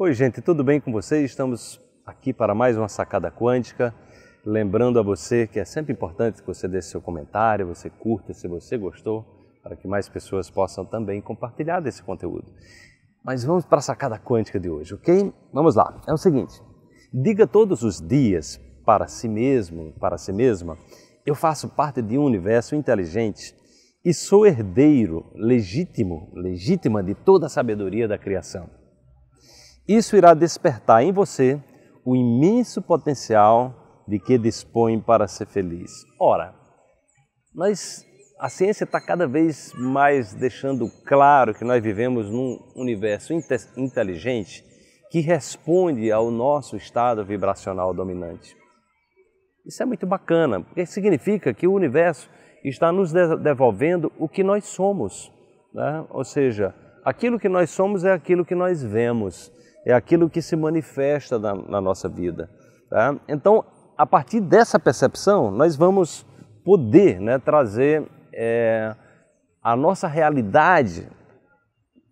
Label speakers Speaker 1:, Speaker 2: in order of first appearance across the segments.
Speaker 1: Oi, gente, tudo bem com vocês? Estamos aqui para mais uma sacada quântica. Lembrando a você que é sempre importante que você dê seu comentário, você curta se você gostou, para que mais pessoas possam também compartilhar desse conteúdo. Mas vamos para a sacada quântica de hoje, ok? Vamos lá. É o seguinte: diga todos os dias para si mesmo, para si mesma, eu faço parte de um universo inteligente e sou herdeiro legítimo, legítima de toda a sabedoria da criação. Isso irá despertar em você o imenso potencial de que dispõe para ser feliz. Ora, nós, a ciência está cada vez mais deixando claro que nós vivemos num universo inteligente que responde ao nosso estado vibracional dominante. Isso é muito bacana, porque significa que o universo está nos devolvendo o que nós somos. Né? Ou seja, aquilo que nós somos é aquilo que nós vemos é aquilo que se manifesta na, na nossa vida. Tá? Então, a partir dessa percepção, nós vamos poder né, trazer é, a nossa realidade,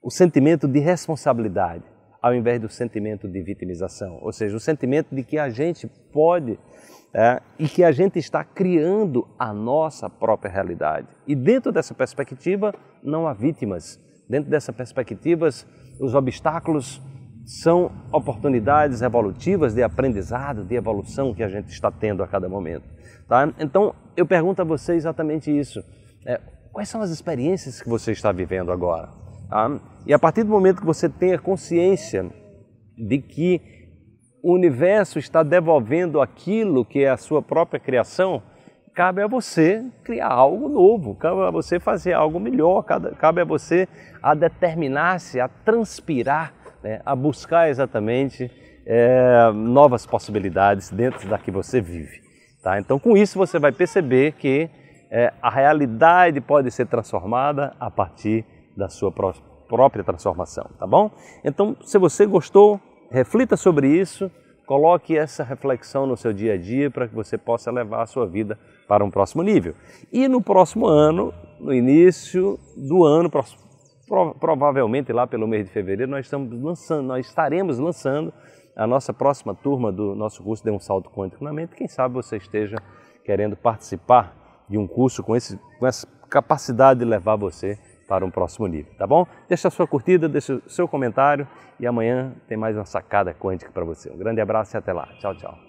Speaker 1: o sentimento de responsabilidade, ao invés do sentimento de vitimização, ou seja, o sentimento de que a gente pode é, e que a gente está criando a nossa própria realidade. E dentro dessa perspectiva, não há vítimas. Dentro dessa perspectiva, os obstáculos são oportunidades evolutivas de aprendizado, de evolução que a gente está tendo a cada momento. Tá? Então, eu pergunto a você exatamente isso. É, quais são as experiências que você está vivendo agora? Tá? E a partir do momento que você tenha consciência de que o universo está devolvendo aquilo que é a sua própria criação, cabe a você criar algo novo, cabe a você fazer algo melhor, cabe a você a determinar-se, a transpirar né, a buscar exatamente é, novas possibilidades dentro da que você vive. Tá? Então, com isso, você vai perceber que é, a realidade pode ser transformada a partir da sua pró própria transformação, tá bom? Então, se você gostou, reflita sobre isso, coloque essa reflexão no seu dia a dia para que você possa levar a sua vida para um próximo nível. E no próximo ano, no início do ano, provavelmente lá pelo mês de fevereiro nós estamos lançando, nós estaremos lançando a nossa próxima turma do nosso curso de um Salto Quântico na Mente. Quem sabe você esteja querendo participar de um curso com, esse, com essa capacidade de levar você para um próximo nível, tá bom? Deixa a sua curtida, deixa o seu comentário e amanhã tem mais uma sacada quântica para você. Um grande abraço e até lá. Tchau, tchau.